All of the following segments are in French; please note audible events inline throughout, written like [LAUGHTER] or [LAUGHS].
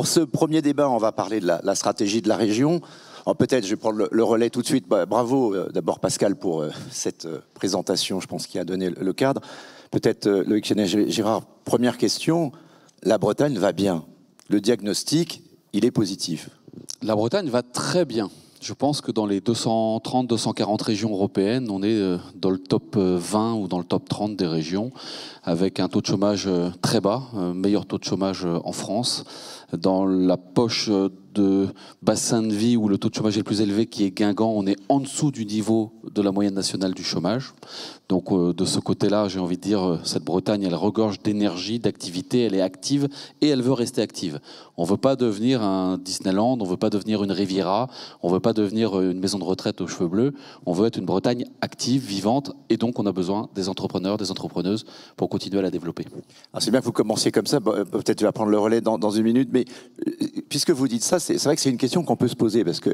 Pour ce premier débat, on va parler de la, stratégie de la région. Peut-être, je vais prendre le, relais tout de suite. Bah, bravo euh, d'abord Pascal pour euh, cette euh, présentation, je pense, qui a donné le, cadre. Peut-être, Loïc Gérard, première question. La Bretagne va bien. Le diagnostic, il est positif. La Bretagne va très bien. Je pense que dans les 230-240 régions européennes, on est euh, dans le top 20 euh, ou dans le top 30 des régions, avec un taux de chômage euh, très bas, meilleur taux de chômage en France, dans la poche de bassin de vie où le taux de chômage est le plus élevé, qui est Guingamp, on est en dessous du niveau de la moyenne nationale du chômage. Donc euh, de ce côté-là, j'ai envie de dire, euh, cette Bretagne, elle regorge d'énergie, d'activité, elle est active et elle veut rester active. On ne veut pas devenir un Disneyland, on ne veut pas devenir une Riviera, on ne veut pas devenir euh, une maison de retraite aux cheveux bleus, on veut être une Bretagne active, vivante, et donc on a besoin des entrepreneurs, des entrepreneuses pour continuer à la développer. C'est bien que vous commenciez comme ça, bah, peut-être tu vas prendre le relais dans, dans une minute, mais puisque vous dites ça, c'est vrai que c'est une question qu'on peut se poser, parce que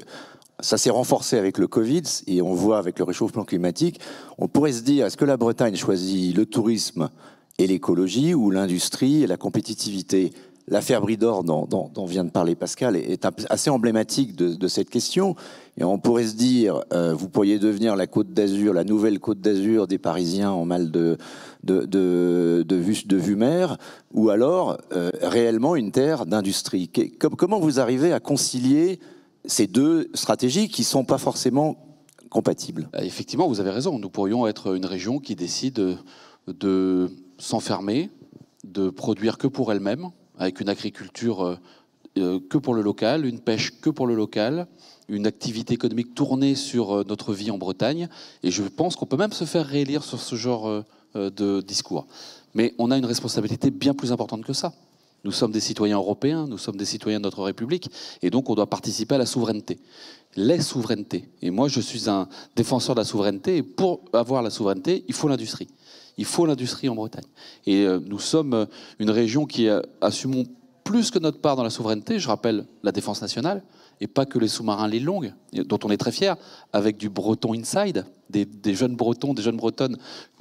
ça s'est renforcé avec le Covid et on voit avec le réchauffement climatique, on pourrait se dire, est-ce que la Bretagne choisit le tourisme et l'écologie ou l'industrie et la compétitivité L'affaire Bridor dont, dont, vient de parler Pascal est, assez emblématique de, cette question. Et on pourrait se dire, euh, vous pourriez devenir la Côte d'Azur, la nouvelle Côte d'Azur des Parisiens en mal de, de, vue, de vue mer, ou alors euh, réellement une terre d'industrie. Comment vous arrivez à concilier ces deux stratégies qui ne sont pas forcément compatibles. Bah, effectivement, vous avez raison. Nous pourrions être une région qui décide de s'enfermer, de produire que pour elle-même, avec une agriculture euh, euh, que pour le local, une pêche que pour le local, une activité économique tournée sur euh, notre vie en Bretagne. Et je pense qu'on peut même se faire réélire sur ce genre de discours. Mais on a une responsabilité bien plus importante que ça. Nous sommes des citoyens européens, nous sommes des citoyens de notre République, et donc on doit participer à la souveraineté. Les souverainetés. Et moi, je suis un défenseur de la souveraineté, et pour avoir la souveraineté, il faut l'industrie. Il faut l'industrie en Bretagne. Et euh, nous sommes euh, une région qui assumons plus que notre part dans la souveraineté. Je rappelle la défense nationale, et pas que les sous-marins les longues, dont on est très fier, avec du breton inside, des, des, jeunes bretons, des jeunes bretonnes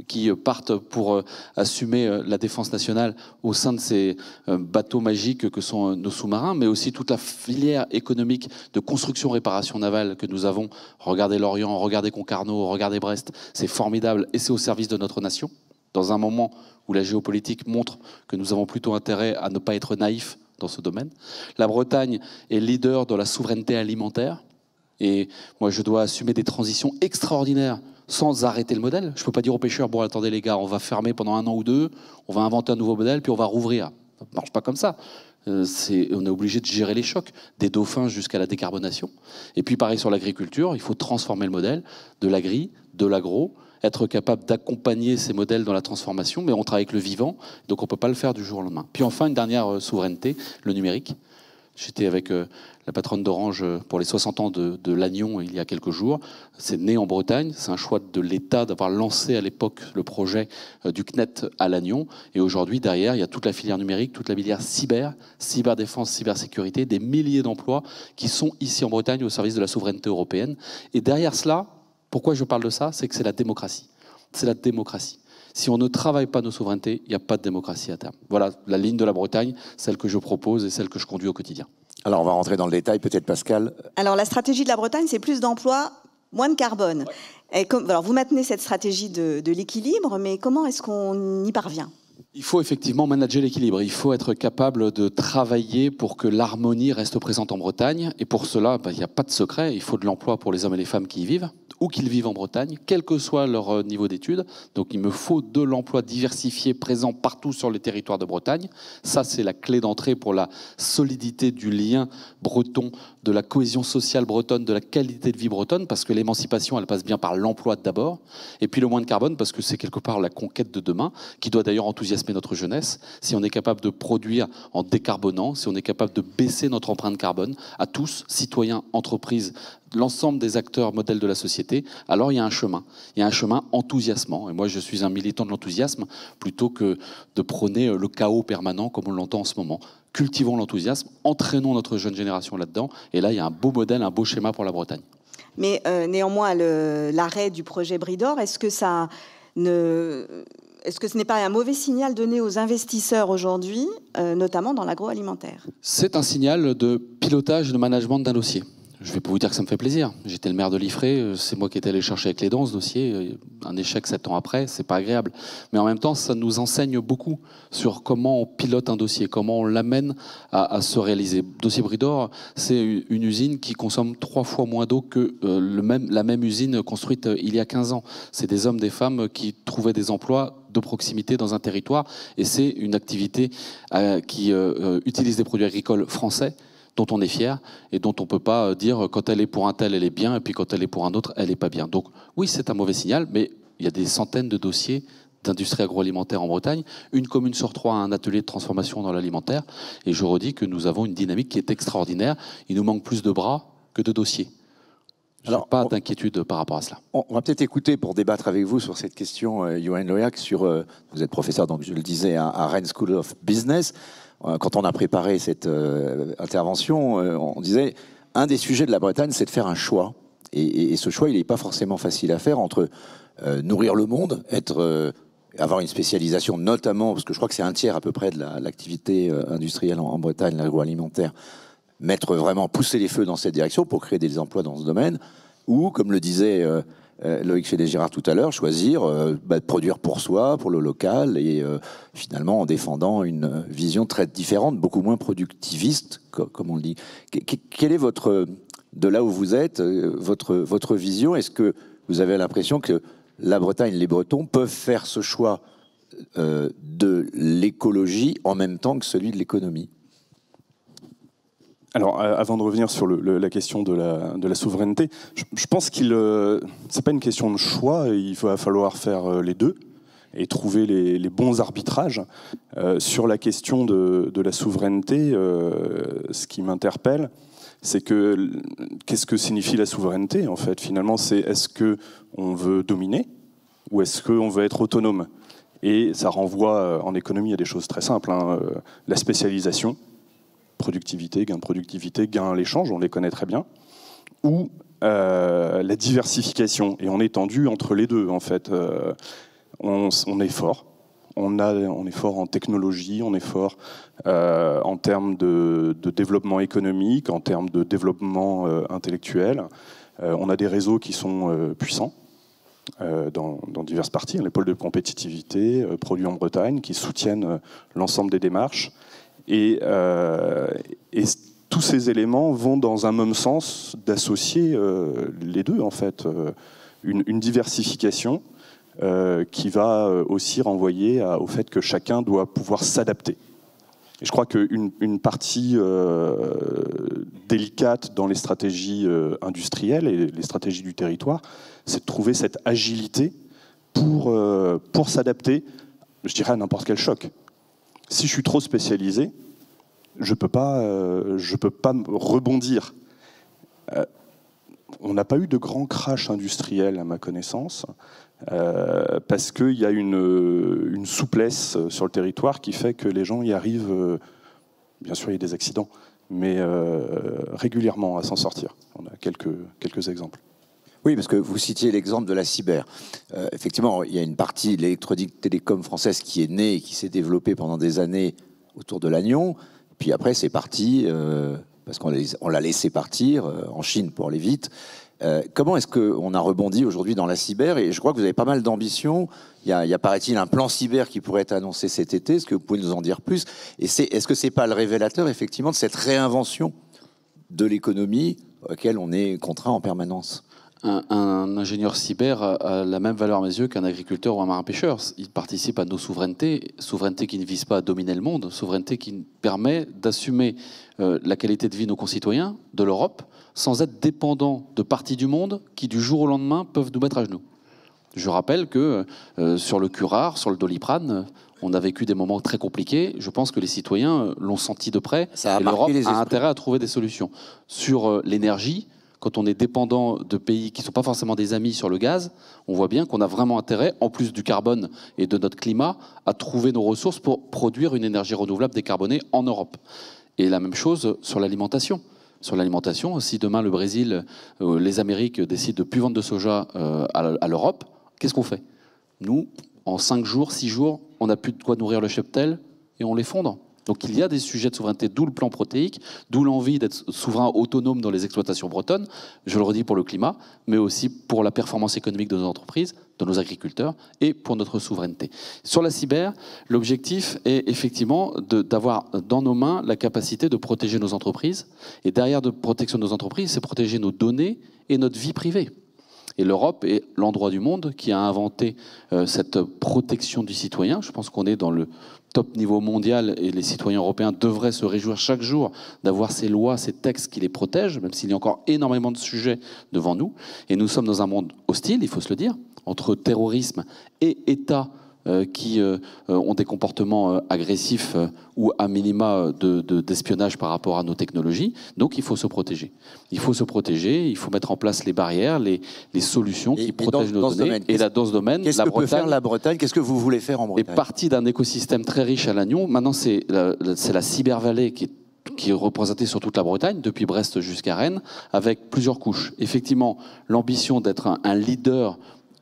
qui partent pour euh, assumer euh, la défense nationale au sein de ces euh, bateaux magiques que sont nos sous-marins, mais aussi toute la filière économique de construction-réparation navale que nous avons. Regardez l'Orient, regardez Concarneau, regardez Brest, c'est formidable et c'est au service de notre nation. Dans un moment où la géopolitique montre que nous avons plutôt intérêt à ne pas être naïfs dans ce domaine. La Bretagne est leader de la souveraineté alimentaire. Et moi, je dois assumer des transitions extraordinaires sans arrêter le modèle. Je ne peux pas dire aux pêcheurs, bon, attendez les gars, on va fermer pendant un an ou deux, on va inventer un nouveau modèle, puis on va rouvrir. Ça ne marche pas comme ça. Euh, on est obligé de gérer les chocs, des dauphins jusqu'à la décarbonation. Et puis pareil sur l'agriculture, il faut transformer le modèle de l'agri de l'agro, être capable d'accompagner ces modèles dans la transformation, mais on travaille avec le vivant, donc on ne peut pas le faire du jour au lendemain. Puis enfin, une dernière euh, souveraineté, le numérique. J'étais avec euh, la patronne d'Orange euh, pour les 60 ans de, l'Agnon il y a quelques jours. C'est né en Bretagne. C'est un choix de l'État d'avoir lancé à l'époque le projet du CNET à Lannion. Et aujourd'hui, derrière, il y a toute la filière numérique, toute la filière cyber, cyberdéfense, cybersécurité, des milliers d'emplois qui sont ici en Bretagne au service de la souveraineté européenne. Et derrière cela, pourquoi je parle de ça C'est que c'est la démocratie. C'est la démocratie. Si on ne travaille pas nos souverainetés, il n'y a pas de démocratie à terme. Voilà la ligne de la Bretagne, celle que je propose et celle que je conduis au quotidien. Alors on va rentrer dans le détail, peut-être Pascal. Alors la stratégie de la Bretagne, c'est plus d'emplois, moins de carbone. Et comme, alors vous maintenez cette stratégie de, l'équilibre, mais comment est-ce qu'on y parvient il faut effectivement manager l'équilibre. Il faut être capable de travailler pour que l'harmonie reste présente en Bretagne. Et pour cela, bah, il n'y a pas de secret. Il faut de l'emploi pour les hommes et les femmes qui y vivent ou qu'ils vivent en Bretagne, quel que soit leur euh, niveau d'études. Donc il me faut de l'emploi diversifié présent partout sur les territoires de Bretagne. Ça, c'est la clé d'entrée pour la solidité du lien breton de la cohésion sociale bretonne, de la qualité de vie bretonne, parce que l'émancipation, elle passe bien par l'emploi d'abord, et puis le moins de carbone, parce que c'est quelque part la conquête de demain, qui doit d'ailleurs enthousiasmer notre jeunesse. Si on est capable de produire en décarbonant, si on est capable de baisser notre empreinte carbone, à tous, citoyens, entreprises, l'ensemble des acteurs modèles de la société, alors il y a un chemin. Il y a un chemin enthousiasmant. Et moi, je suis un militant de l'enthousiasme plutôt que de prôner le chaos permanent comme on l'entend en ce moment cultivons l'enthousiasme, entraînons notre jeune génération là-dedans. Et là, il y a un beau modèle, un beau schéma pour la Bretagne. Mais euh, néanmoins, l'arrêt du projet Bridor, est-ce que ça ne... Est-ce que ce n'est pas un mauvais signal donné aux investisseurs aujourd'hui, euh, notamment dans l'agroalimentaire C'est un signal de pilotage et de management d'un dossier. Je vais pas vous dire que ça me fait plaisir. J'étais le maire de Liffré, euh, c'est moi qui étais allé chercher avec les dents ce dossier. Euh, un échec sept ans après, c'est pas agréable. Mais en même temps, ça nous enseigne beaucoup sur comment on pilote un dossier, comment on l'amène à, se réaliser. Dossier Bridor, c'est une usine qui consomme trois fois moins d'eau que euh, le même, la même usine construite il y a 15 ans. C'est des hommes, des femmes qui trouvaient des emplois de proximité dans un territoire et c'est une activité qui utilise des produits agricoles français dont on est fier et dont on ne peut pas euh, dire euh, quand elle est pour un tel, elle est bien, et puis quand elle est pour un autre, elle n'est pas bien. Donc oui, c'est un mauvais signal, mais il y a des centaines de dossiers d'industrie agroalimentaire en Bretagne. Une commune sur trois a un atelier de transformation dans l'alimentaire, et je redis que nous avons une dynamique qui est extraordinaire. Il nous manque plus de bras que de dossiers. Je n'ai pas d'inquiétude par rapport à cela. On va peut-être écouter pour débattre avec vous sur cette question, euh, Johan sur, vous êtes professeur, donc je le disais, hein, à Rennes School of Business. Euh, quand on a préparé cette euh, intervention, euh, on disait un des sujets de la Bretagne, c'est de faire un choix. Et, ce choix, il n'est pas forcément facile à faire entre nourrir le monde, être avoir une spécialisation, notamment, parce que je crois que c'est un tiers à peu près de l'activité industrielle en, Bretagne, l'agroalimentaire, mettre vraiment, pousser les feux dans cette direction pour créer des emplois dans ce domaine, ou, comme le disait euh, Loïc Fédé-Girard tout à l'heure, choisir euh, bah, de produire pour soi, pour le local, et euh, finalement en défendant une vision très différente, beaucoup moins productiviste, comme on le dit. quelle est votre, de là où vous êtes, votre, votre vision Est-ce que vous avez l'impression que la Bretagne, les Bretons peuvent faire ce choix de l'écologie en même temps que celui de l'économie alors, euh, avant de revenir sur la question de la, souveraineté, je, pense qu'il ce euh, c'est pas une question de choix. Il va falloir faire euh, les deux et trouver les, bons arbitrages sur la question de, la souveraineté. ce qui m'interpelle, c'est que qu'est-ce que signifie la souveraineté en fait Finalement, c'est est-ce que on veut dominer ou est-ce qu'on veut être autonome Et ça renvoie en économie à des choses très simples hein, la spécialisation productivité, gain productivité, gain à l'échange, on les connaît très bien, ou euh, la diversification. Et on est tendu entre les deux, en fait. Euh, on, est fort. On, est fort en technologie, on est fort euh, en termes de, développement économique, en termes de développement intellectuel. on a des réseaux qui sont puissants. dans, diverses parties, hein, les pôles de compétitivité produits en Bretagne, qui soutiennent l'ensemble des démarches. Euh, et, tous ces éléments vont dans un même sens d'associer euh, les deux, en fait. Euh, une, diversification qui va aussi renvoyer au fait que chacun doit pouvoir s'adapter. Et je crois qu'une partie délicate dans les stratégies industrielles et les stratégies du territoire, c'est de trouver cette agilité pour, pour s'adapter, je dirais, à n'importe quel choc. Si je suis trop spécialisé, je ne peux, pas, euh, je peux pas rebondir. Euh, on n'a pas eu de grands crash industriels à ma connaissance, euh, parce qu'il y a une, souplesse sur le territoire qui fait que les gens y arrivent. bien sûr, il y a des accidents, mais régulièrement à s'en sortir. On a quelques, quelques exemples. Oui, parce que vous citiez l'exemple de la cyber. Euh, effectivement, il y a une partie de l'électronique télécom française qui est née et qui s'est développée pendant des années autour de l'Agnon. Puis après, c'est parti, euh, parce qu'on l'a laissé partir euh, en Chine pour aller vite. comment est-ce qu'on a rebondi aujourd'hui dans la cyber Et je crois que vous avez pas mal d'ambition. Il y a, paraît-il, un plan cyber qui pourrait être annoncé cet été. Est-ce que vous pouvez nous en dire plus Et est-ce que ce n'est pas le révélateur, effectivement, de cette réinvention de l'économie auquel on est contraint en permanence un, ingénieur cyber a la même valeur à mes yeux qu'un agriculteur ou un marin-pêcheur. Il participe à nos souverainetés, souveraineté qui ne vise pas à dominer le monde, souveraineté qui permet d'assumer euh, la qualité de vie de nos concitoyens, de l'Europe, sans être dépendant de parties du monde qui, du jour au lendemain, peuvent nous mettre à genoux. Je rappelle que euh, sur le curare, sur le doliprane, on a vécu des moments très compliqués. Je pense que les citoyens l'ont senti de près. Ça et l'Europe a intérêt à trouver des solutions. Sur euh, l'énergie, quand on est dépendant de pays qui ne sont pas forcément des amis sur le gaz, on voit bien qu'on a vraiment intérêt, en plus du carbone et de notre climat, à trouver nos ressources pour produire une énergie renouvelable décarbonée en Europe. Et la même chose sur l'alimentation. Sur l'alimentation, si demain le Brésil, euh, les Amériques décident de plus vendre de soja euh, à l'Europe, qu'est-ce qu'on fait Nous, en 5 jours, 6 jours, on n'a plus de quoi nourrir le cheptel et on les donc il y a des sujets de souveraineté, d'où le plan protéique, d'où l'envie d'être souverain autonome dans les exploitations bretonnes, je le redis pour le climat, mais aussi pour la performance économique de nos entreprises, de nos agriculteurs et pour notre souveraineté. Sur la cyber, l'objectif est effectivement d'avoir dans nos mains la capacité de protéger nos entreprises. Et derrière de protection de nos entreprises, c'est protéger nos données et notre vie privée. Et l'Europe est l'endroit du monde qui a inventé euh, cette protection du citoyen. Je pense qu'on est dans le top niveau mondial et les citoyens européens devraient se réjouir chaque jour d'avoir ces lois, ces textes qui les protègent, même s'il y a encore énormément de sujets devant nous. Et nous sommes dans un monde hostile, il faut se le dire, entre terrorisme et État euh, qui euh, euh, ont des comportements agressifs ou à minima d'espionnage de, d'espionnage par rapport à nos technologies. Donc il faut se protéger. Il faut se protéger, il faut mettre en place les barrières, les, les solutions qui protègent nos données. et là, dans ce domaine, qu'est-ce que faire la Bretagne Qu'est-ce que vous voulez faire en Bretagne Est partie d'un écosystème très riche à Lannion. Maintenant, c'est la, la cybervallée qui est qui sur toute la Bretagne, depuis Brest jusqu'à Rennes, avec plusieurs couches. Effectivement, l'ambition d'être un, leader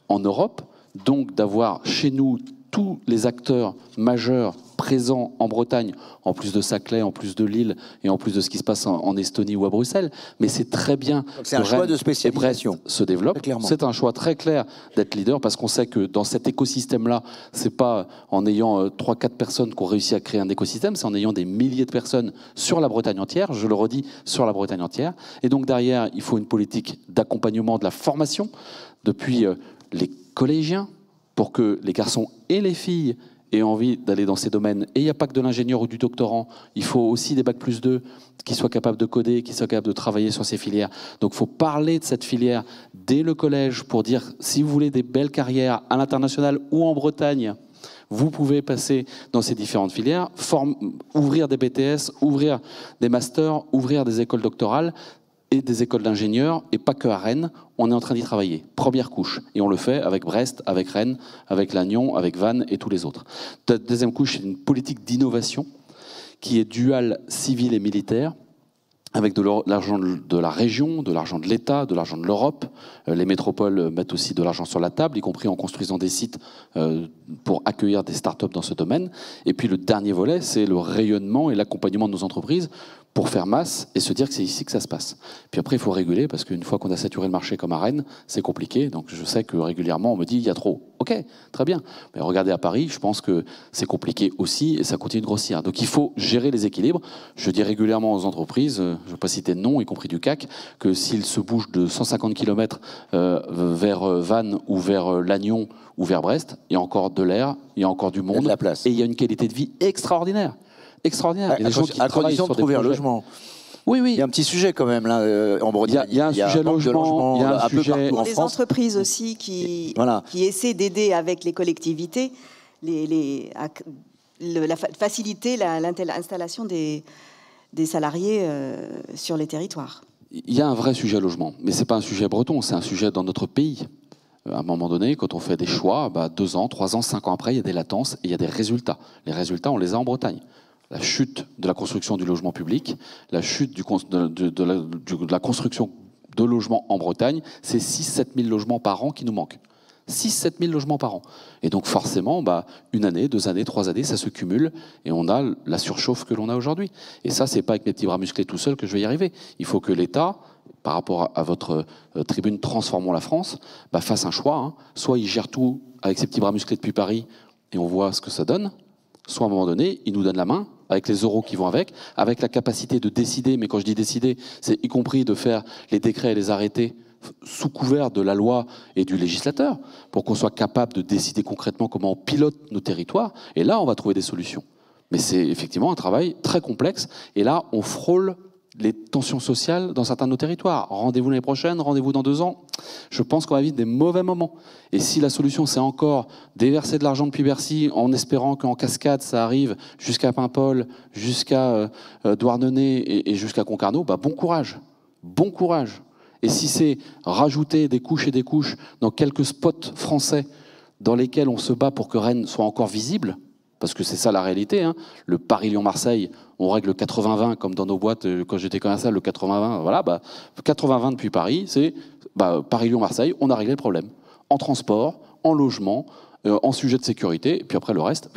en Europe, donc d'avoir chez nous tous les acteurs majeurs présents en Bretagne, en plus de Saclay, en plus de Lille et en plus de ce qui se passe en, Estonie ou à Bruxelles. Mais c'est très bien C'est un choix de spécialisation. se développe. C'est un choix très clair d'être leader parce qu'on sait que dans cet écosystème-là, c'est pas en ayant euh, trois, 4 quatre personnes qu'on réussit à créer un écosystème, c'est en ayant des milliers de personnes sur la Bretagne entière. Je le redis, sur la Bretagne entière. Et donc derrière, il faut une politique d'accompagnement de la formation depuis euh, les collégiens pour que les garçons et les filles aient envie d'aller dans ces domaines. Et il n'y a pas que de l'ingénieur ou du doctorant, il faut aussi des bacs plus 2 qui soient capables de coder, qui soient capables de travailler sur ces filières. Donc il faut parler de cette filière dès le collège pour dire, si vous voulez des belles carrières à l'international ou en Bretagne, vous pouvez passer dans ces différentes filières, ouvrir des BTS, ouvrir des masters, ouvrir des écoles doctorales des écoles d'ingénieurs, et pas que à Rennes, on est en train d'y travailler. Première couche. Et on le fait avec Brest, avec Rennes, avec Lannion, avec Vannes et tous les autres. Deuxième couche, c'est une politique d'innovation qui est duale civile et militaire, avec de l'argent de la région, de l'argent de l'État, de l'argent de l'Europe. Euh, les métropoles mettent aussi de l'argent sur la table, y compris en construisant des sites euh, pour accueillir des startups dans ce domaine. Et puis le dernier volet, c'est le rayonnement et l'accompagnement de nos entreprises pour faire masse et se dire que c'est ici que ça se passe. Puis après, il faut réguler, parce qu'une fois qu'on a saturé le marché comme à Rennes, c'est compliqué. Donc je sais que régulièrement, on me dit, il y a trop. Ok, très bien. Mais regardez à Paris, je pense que c'est compliqué aussi et ça continue de grossir. Donc il faut gérer les équilibres. Je dis régulièrement aux entreprises, euh, je ne vais pas citer de nom, y compris du CAC, que s'ils se bougent de 150 km euh, vers euh, Vannes ou vers Lannion ou vers Brest, il y a encore de l'air, il y a encore du monde. la place. Et il y a une qualité de vie extraordinaire. Extraordinaire. À, condition de trouver un logement. Oui, oui. Il y a un petit sujet quand même là euh, en Bretagne. Il y, a un sujet logement, il y a un, euh, entreprises aussi qui, qui essaient d'aider avec les collectivités les, à, la, faciliter l'installation des, salariés euh, sur les territoires. Il y a un vrai sujet logement, mais ce n'est pas un sujet breton, c'est un sujet dans notre pays à un moment donné, quand on fait des choix, bah, deux ans, trois ans, cinq ans après, il y a des latences et il y a des résultats. Les résultats, on les a en Bretagne la chute de la construction du logement public, la chute de, la, construction de logements en Bretagne, c'est 6-7 000 logements par an qui nous manquent. 6-7 000 logements par an. Et donc forcément, bah, une année, deux années, trois années, ça se cumule et on a la surchauffe que l'on a aujourd'hui. Et ça, n'est pas avec mes petits bras musclés tout seul que je vais y arriver. Il faut que l'État, par rapport à votre euh, tribune Transformons la France, bah, fasse un choix. Hein. Soit il gère tout avec ses petits bras musclés depuis Paris et on voit ce que ça donne, soit à un moment donné, ils nous donnent la main avec les euros qui vont avec, avec la capacité de décider, mais quand je dis décider, c'est y compris de faire les décrets et les arrêtés sous couvert de la loi et du législateur, pour qu'on soit capable de décider concrètement comment on pilote nos territoires, et là on va trouver des solutions. Mais c'est effectivement un travail très complexe, et là on frôle les tensions sociales dans certains de nos territoires. Rendez-vous l'année prochaine, rendez-vous dans deux ans. Je pense qu'on va vivre des mauvais moments. Et si la solution, c'est encore déverser de l'argent depuis Bercy en espérant qu'en cascade, ça arrive jusqu'à Paimpol, jusqu'à euh, euh, Douarnenez et, jusqu'à Concarneau, bah, bon courage. Bon courage. Et si c'est rajouter des couches et des couches dans quelques spots français dans lesquels on se bat pour que Rennes soit encore visible, parce que c'est ça la réalité. Hein. Le Paris-Lyon-Marseille, on règle 80-20 comme dans nos boîtes euh, quand j'étais commercial, le 80-20, voilà, 80-20 bah, depuis Paris, c'est bah, Paris-Lyon-Marseille, on a réglé le problème. En transport, en logement, euh, en sujet de sécurité, et puis après le reste.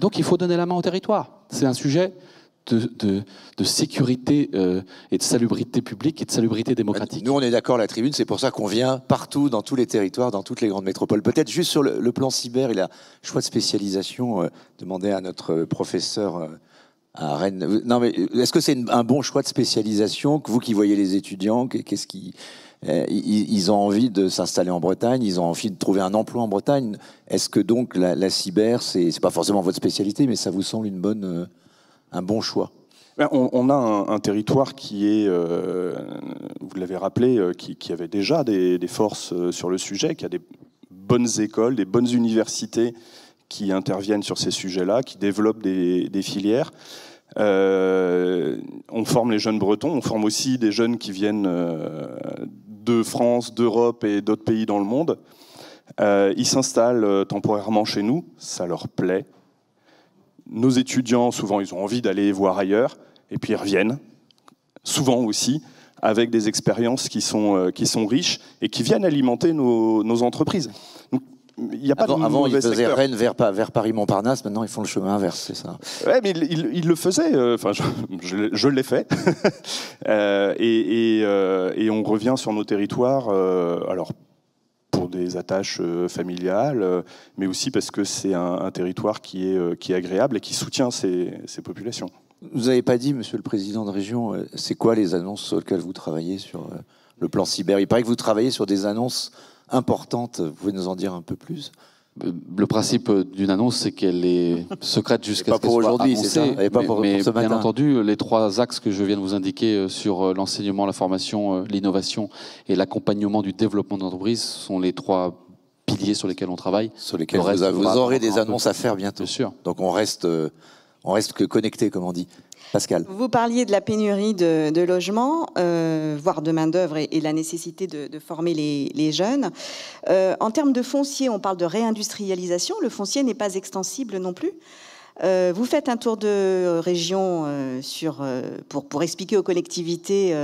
Donc il faut donner la main au territoire. C'est un sujet de, sécurité euh, et de salubrité publique et de salubrité démocratique. Nous, on est d'accord, la tribune, c'est pour ça qu'on vient partout, dans tous les territoires, dans toutes les grandes métropoles. Peut-être juste sur le, plan cyber et la choix de spécialisation, euh, Demandez à notre euh, professeur à Rennes. Non, mais est-ce que c'est un bon choix de spécialisation que Vous qui voyez les étudiants, qu'est-ce qui. Ils, ont envie de s'installer en Bretagne, ils ont envie de trouver un emploi en Bretagne. Est-ce que donc la, la cyber, c'est pas forcément votre spécialité, mais ça vous semble une bonne un bon choix ben, on, a un, territoire qui est, euh, vous l'avez rappelé, euh, qui, avait déjà des, forces euh, sur le sujet, qui a des bonnes écoles, des bonnes universités qui interviennent sur ces sujets-là, qui développent des, filières. on forme les jeunes bretons, on forme aussi des jeunes qui viennent de France, d'Europe et d'autres pays dans le monde. ils s'installent temporairement chez nous, ça leur plaît, nos étudiants, souvent, ils ont envie d'aller voir ailleurs, et puis ils reviennent, souvent aussi, avec des expériences qui sont, euh, qui sont riches et qui viennent alimenter nos, entreprises. il y a pas avant, de avant ils faisaient Rennes vers, Paris-Montparnasse, maintenant ils font le chemin inverse, c'est ça Oui, mais ils il, le faisaient, euh, enfin je, l'ai fait, [LAUGHS] euh, et, et, on revient sur nos territoires, alors des attaches euh, familiales, euh, mais aussi parce que c'est un, territoire euh, qui est, agréable et qui soutient ces, ces populations. Vous n'avez pas dit, monsieur le président de région, c'est quoi les annonces sur lesquelles vous travaillez sur le plan cyber Il paraît que vous travaillez sur des annonces importantes. Vous pouvez nous en dire un peu plus le principe d'une annonce, c'est qu'elle est secrète jusqu'à ce qu'elle soit aujourd'hui, Mais, pour, bien entendu, les trois axes que je viens de vous indiquer euh, sur euh, l'enseignement, la formation, euh, l'innovation et l'accompagnement du développement d'entreprise sont les trois piliers sur lesquels on travaille. Sur lesquels vous, aurez des annonces à faire bientôt. Bien sûr. Donc on reste on reste que connecté, comme on dit. Pascal. Vous parliez de la pénurie de, logements, euh, voire de main-d'œuvre et, la nécessité de, former les, jeunes. Euh, en termes de foncier, on parle de réindustrialisation. Le foncier n'est pas extensible non plus. Euh, vous faites un tour de région pour, pour, expliquer aux collectivités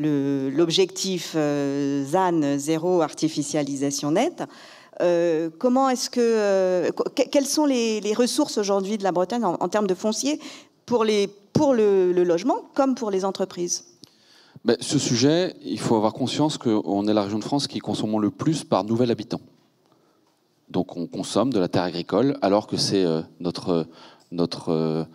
l'objectif ZAN, zéro artificialisation nette. Euh, comment est-ce que, euh, quelles sont les, ressources aujourd'hui de la Bretagne en, termes de foncier pour, les, pour le, logement comme pour les entreprises ben, Ce sujet, il faut avoir conscience qu'on est la région de France qui consomme le plus par nouvel habitant. Donc on consomme de la terre agricole alors que c'est euh, notre, notre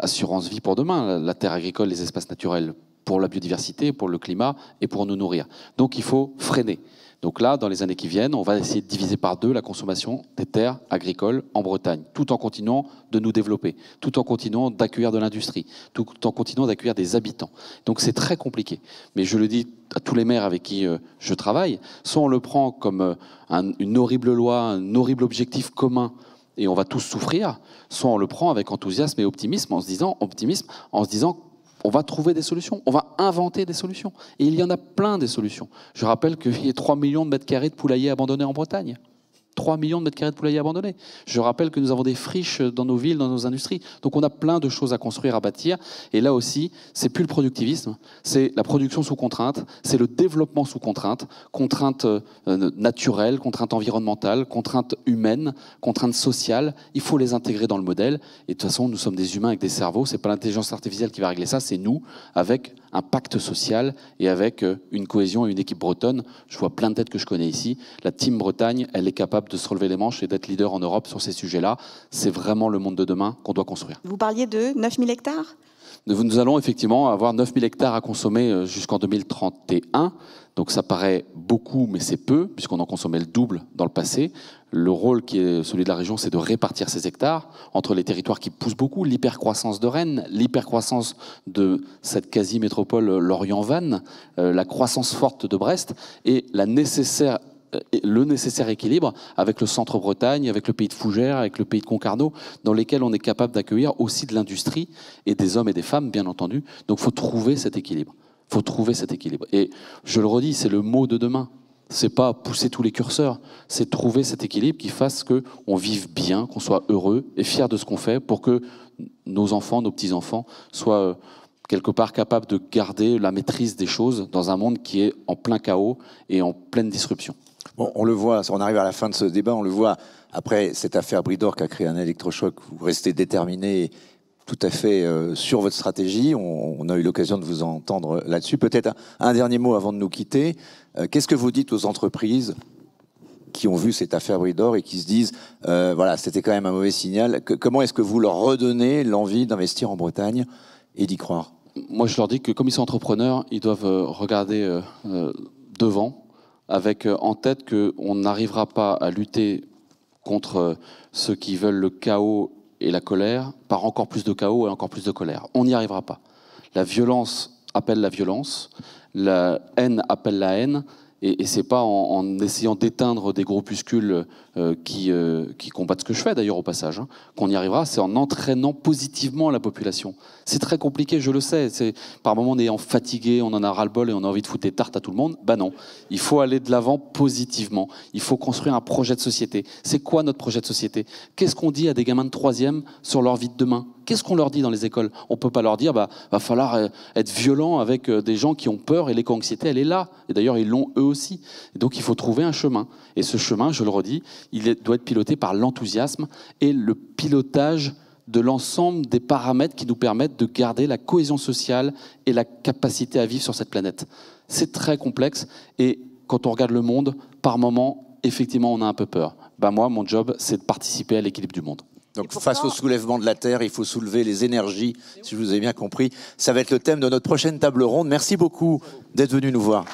assurance vie pour demain, la terre agricole, les espaces naturels pour la biodiversité, pour le climat et pour nous nourrir. Donc il faut freiner. Donc là, dans les années qui viennent, on va essayer de diviser par deux la consommation des terres agricoles en Bretagne, tout en continuant de nous développer, tout en continuant d'accueillir de l'industrie, tout en continuant d'accueillir des habitants. Donc c'est très compliqué. Mais je le dis à tous les maires avec qui euh, je travaille, soit on le prend comme euh, une horrible loi, un horrible objectif commun et on va tous souffrir, soit on le prend avec enthousiasme et optimisme en se disant, optimisme, en se disant on va trouver des solutions, on va inventer des solutions. Et il y en a plein des solutions. Je rappelle qu'il y a 3 millions de mètres carrés de poulaillers abandonnés en Bretagne. 3 millions de mètres carrés de poulailler abandonnés. Je rappelle que nous avons des friches dans nos villes, dans nos industries. Donc on a plein de choses à construire, à bâtir. Et là aussi, c'est plus le productivisme, c'est la production sous contrainte, c'est le développement sous contrainte, contrainte euh, naturelle, contrainte environnementale, contrainte humaine, contrainte sociale. Il faut les intégrer dans le modèle. Et de toute façon, nous sommes des humains avec des cerveaux. C'est pas l'intelligence artificielle qui va régler ça, c'est nous avec un pacte social et avec euh, une cohésion et une équipe bretonne. Je vois plein de têtes que je connais ici. La team Bretagne, elle est capable de se relever les manches et d'être leader en Europe sur ces sujets-là. C'est vraiment le monde de demain qu'on doit construire. Vous parliez de 9000 hectares nous allons effectivement avoir 9000 hectares à consommer euh, jusqu'en 2031. Donc ça paraît beaucoup, mais c'est peu, puisqu'on en consommait le double dans le passé. Le rôle qui est celui de la région, c'est de répartir ces hectares entre les territoires qui poussent beaucoup, l'hypercroissance de Rennes, l'hypercroissance de cette quasi-métropole Lorient-Vannes, euh, la croissance forte de Brest et la nécessaire le nécessaire équilibre avec le centre-Bretagne, avec le pays de Fougères, avec le pays de Concarneau, dans lesquels on est capable d'accueillir aussi de l'industrie et des hommes et des femmes, bien entendu. Donc il faut trouver cet équilibre. faut trouver cet équilibre. Et je le redis, c'est le mot de demain. C'est pas pousser tous les curseurs, c'est trouver cet équilibre qui fasse que on vive bien, qu'on soit heureux et fier de ce qu'on fait pour que nos enfants, nos petits-enfants soient euh, quelque part capables de garder la maîtrise des choses dans un monde qui est en plein chaos et en pleine disruption on le voit, on arrive à la fin de ce débat, on le voit après cette affaire Bridor qui a créé un électrochoc. Vous restez déterminé tout à fait euh, sur votre stratégie. On, a eu l'occasion de vous entendre là-dessus. Peut-être un, dernier mot avant de nous quitter. Euh, qu'est-ce que vous dites aux entreprises qui ont vu cette affaire Bridor et qui se disent, euh, voilà, c'était quand même un mauvais signal. comment est-ce que vous leur redonnez l'envie d'investir en Bretagne et d'y croire Moi, je leur dis que comme ils sont entrepreneurs, ils doivent regarder devant avec euh, en tête qu'on n'arrivera pas à lutter contre euh, ceux qui veulent le chaos et la colère par encore plus de chaos et encore plus de colère. On n'y arrivera pas. La violence appelle la violence, la haine appelle la haine, et, c'est pas en, essayant d'éteindre des groupuscules euh, euh, qui, combattent ce que je fais d'ailleurs au passage hein, qu'on y arrivera, c'est en entraînant positivement la population. C'est très compliqué, je le sais. C'est par moments, on est fatigué, on en a ras-le-bol et on a envie de foutre tarte tartes à tout le monde. ben non, il faut aller de l'avant positivement. Il faut construire un projet de société. C'est quoi notre projet de société Qu'est-ce qu'on dit à des gamins de troisième sur leur vie de demain Qu'est-ce qu'on leur dit dans les écoles On ne peut pas leur dire, bah, va falloir euh, être violent avec euh, des gens qui ont peur et l'éco-anxiété, elle est là. Et d'ailleurs, ils l'ont eux aussi. donc, il faut trouver un chemin. Et ce chemin, je le redis, il doit être piloté par l'enthousiasme et le pilotage de l'ensemble des paramètres qui nous permettent de garder la cohésion sociale et la capacité à vivre sur cette planète. C'est très complexe et quand on regarde le monde, par moments effectivement, on a un peu peur. bah moi, mon job, c'est de participer à l'équilibre du monde. Donc face au soulèvement de la Terre, il faut soulever les énergies, si je vous ai bien compris. Ça va être le thème de notre prochaine table ronde. Merci beaucoup d'être venu nous voir.